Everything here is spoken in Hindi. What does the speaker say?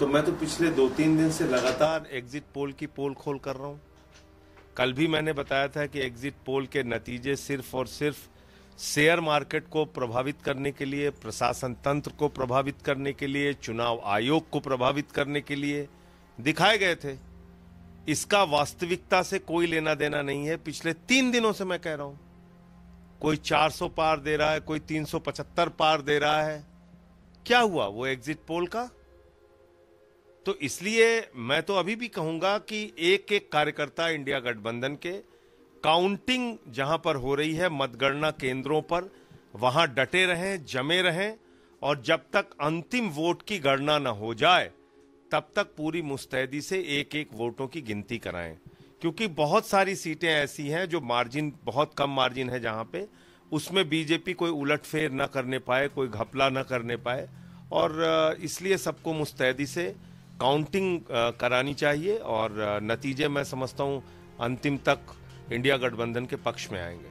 तो मैं तो पिछले दो तीन दिन से लगातार एग्जिट पोल की पोल खोल कर रहा हूं कल भी मैंने बताया था कि एग्जिट पोल के नतीजे सिर्फ और सिर्फ शेयर मार्केट को प्रभावित करने के लिए प्रशासन तंत्र को प्रभावित करने के लिए चुनाव आयोग को प्रभावित करने के लिए दिखाए गए थे इसका वास्तविकता से कोई लेना देना नहीं है पिछले तीन दिनों से मैं कह रहा हूं कोई 400 पार दे रहा है कोई 375 पार दे रहा है क्या हुआ वो एग्जिट पोल का तो इसलिए मैं तो अभी भी कहूंगा कि एक एक कार्यकर्ता इंडिया गठबंधन के काउंटिंग जहां पर हो रही है मतगणना केंद्रों पर वहां डटे रहें जमे रहें और जब तक अंतिम वोट की गणना न हो जाए तब तक पूरी मुस्तैदी से एक एक वोटों की गिनती कराएं क्योंकि बहुत सारी सीटें ऐसी हैं जो मार्जिन बहुत कम मार्जिन है जहां पे उसमें बीजेपी कोई उलटफेर ना करने पाए कोई घपला ना करने पाए और इसलिए सबको मुस्तैदी से काउंटिंग करानी चाहिए और नतीजे मैं समझता हूँ अंतिम तक इंडिया गठबंधन के पक्ष में आएंगे